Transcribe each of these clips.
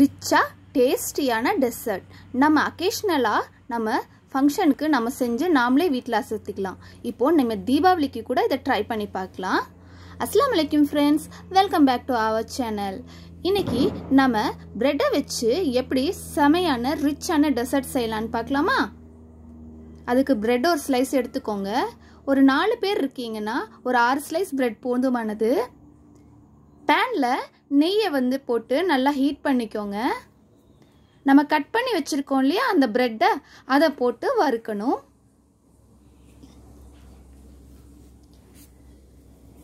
ரிச்சாக டேஸ்டியான டெசர்ட் நம்ம அக்கேஷ்னலாக நம்ம ஃபங்க்ஷனுக்கு நம்ம செஞ்சு நாமளே வீட்டில் அசத்திக்கலாம் இப்போது நம்ம தீபாவளிக்கு கூட இதை ட்ரை பண்ணி பார்க்கலாம் அஸ்லாம் வலைக்கம் friends welcome back to our channel இன்னைக்கு நம்ம ப்ரெட்டை வச்சு எப்படி செமையான ரிச்சான டெசர்ட் செய்யலான்னு பார்க்கலாமா அதுக்கு ப்ரெட் ஒரு ஸ்லைஸ் எடுத்துக்கோங்க ஒரு நாலு பேர் இருக்கீங்கன்னா ஒரு ஆறு ஸ்லைஸ் ப்ரெட் போதுமானது பேனில் நெய்யை வந்து போட்டு நல்லா ஹீட் பண்ணிக்கோங்க நம்ம கட் பண்ணி வச்சுருக்கோம் இல்லையா அந்த ப்ரெட்டை அதை போட்டு வறுக்கணும்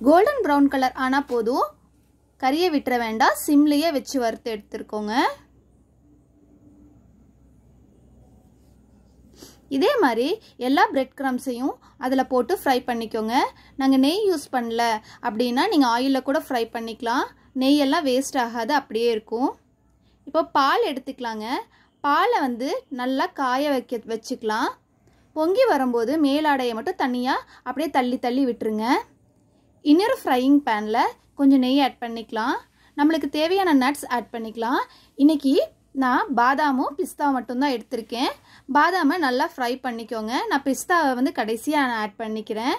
கோல்டன் ப்ரௌன் கலர் ஆனால் போதும் கறியை விட்டுற வேண்டாம் சிம்லேயே வச்சு வறுத்து எடுத்துருக்கோங்க இதே மாதிரி எல்லா பிரெட் க்ரம்ஸையும் அதில் போட்டு ஃப்ரை பண்ணிக்கோங்க நாங்கள் நெய் யூஸ் பண்ணல அப்படின்னா நீங்கள் ஆயிலில் கூட ஃப்ரை பண்ணிக்கலாம் நெய்யெல்லாம் வேஸ்ட் ஆகாது அப்படியே இருக்கும் இப்போ பால் எடுத்துக்கலாங்க பாலை வந்து நல்லா காய வைக்க வச்சுக்கலாம் பொங்கி வரும்போது மேலாடையை மட்டும் தனியாக அப்படியே தள்ளி தள்ளி விட்டுருங்க இன்னொரு ஃப்ரையிங் பேனில் கொஞ்சம் நெய் ஆட் பண்ணிக்கலாம் நம்மளுக்கு தேவையான நட்ஸ் ஆட் பண்ணிக்கலாம் இன்றைக்கி நான் பாதாமும் பிஸ்தா மட்டும்தான் எடுத்திருக்கேன் பாதாமை நல்லா ஃப்ரை பண்ணிக்கோங்க நான் பிஸ்தாவை வந்து கடைசியாக நான் ஆட் பண்ணிக்கிறேன்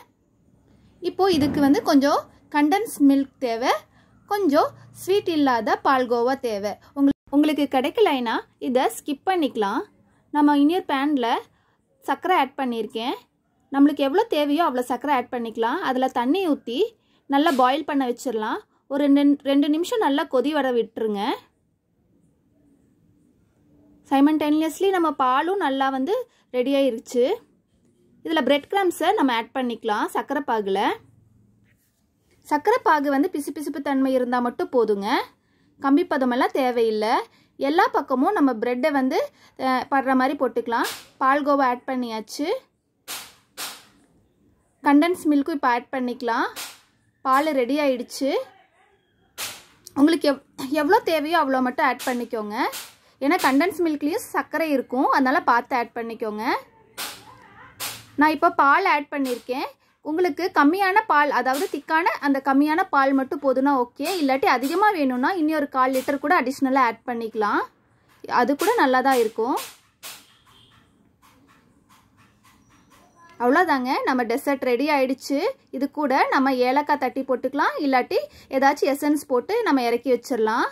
இப்போது இதுக்கு வந்து கொஞ்சம் கண்டன்ஸ் மில்க் தேவை கொஞ்சம் ஸ்வீட் இல்லாத பால்கோவா தேவை உங்களுக்கு உங்களுக்கு கிடைக்கலைன்னா இதை ஸ்கிப் பண்ணிக்கலாம் நம்ம இன்னொரு பேனில் சர்க்கரை ஆட் பண்ணியிருக்கேன் நம்மளுக்கு எவ்வளோ தேவையோ அவ்வளோ சர்க்கரை ஆட் பண்ணிக்கலாம் அதில் தண்ணி ஊற்றி நல்லா பாயில் பண்ண வச்சிடலாம் ஒரு ரெண்டு ரெண்டு நிமிஷம் நல்லா கொதி வர விட்டுருங்க சைமன்டைனியஸ்லி நம்ம பாலும் நல்லா வந்து ரெடி ஆயிருச்சு இதில் பிரெட் கிரம்ஸை நம்ம ஆட் பண்ணிக்கலாம் சர்க்கரை பாகில் சர்க்கரை பாகு வந்து பிசு பிசுப்பு தன்மை இருந்தால் மட்டும் போதுங்க கம்பி பதமெல்லாம் தேவையில்லை எல்லா பக்கமும் நம்ம ப்ரெட்டை வந்து படுற மாதிரி போட்டுக்கலாம் பால் கோவா ஆட் பண்ணியாச்சு கண்டன்ஸ் மில்க்கும் இப்போ ஆட் பண்ணிக்கலாம் பால் ரெடி ஆயிடுச்சு உங்களுக்கு எவ் எவ்வளோ தேவையோ அவ்வளோ மட்டும் ஆட் பண்ணிக்கோங்க ஏன்னா கண்டன்ஸ் மில்க்லேயும் சர்க்கரை இருக்கும் அதனால் பார்த்து ஆட் பண்ணிக்கோங்க நான் இப்போ பால் ஆட் பண்ணியிருக்கேன் உங்களுக்கு கம்மியான பால் அதாவது திக்கான அந்த கம்மியான பால் மட்டும் போதுனா ஓகே இல்லாட்டி அதிகமாக வேணும்னா இன்னும் ஒரு கால் லிட்டர் கூட அடிஷ்னலாக ஆட் பண்ணிக்கலாம் அது கூட நல்லா தான் இருக்கும் அவ்வளோதாங்க நம்ம டெசர்ட் ரெடி ஆயிடுச்சு இது கூட நம்ம ஏலக்காய் தட்டி போட்டுக்கலாம் இல்லாட்டி ஏதாச்சும் எசன்ஸ் போட்டு நம்ம இறக்கி வச்சிடலாம்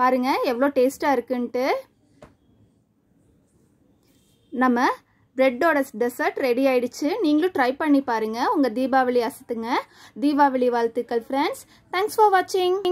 பாருங்கள் எவ்வளோ டேஸ்ட்டாக இருக்குன்ட்டு நம்ம ப்ரெட்டோட டெசர்ட் ரெடி ஆயிடுச்சு நீங்களும் ட்ரை பண்ணி பாருங்கள் உங்கள் தீபாவளி அசத்துங்க தீபாவளி வாழ்த்துக்கள் ஃப்ரெண்ட்ஸ் தேங்க்ஸ் ஃபார் வாட்சிங்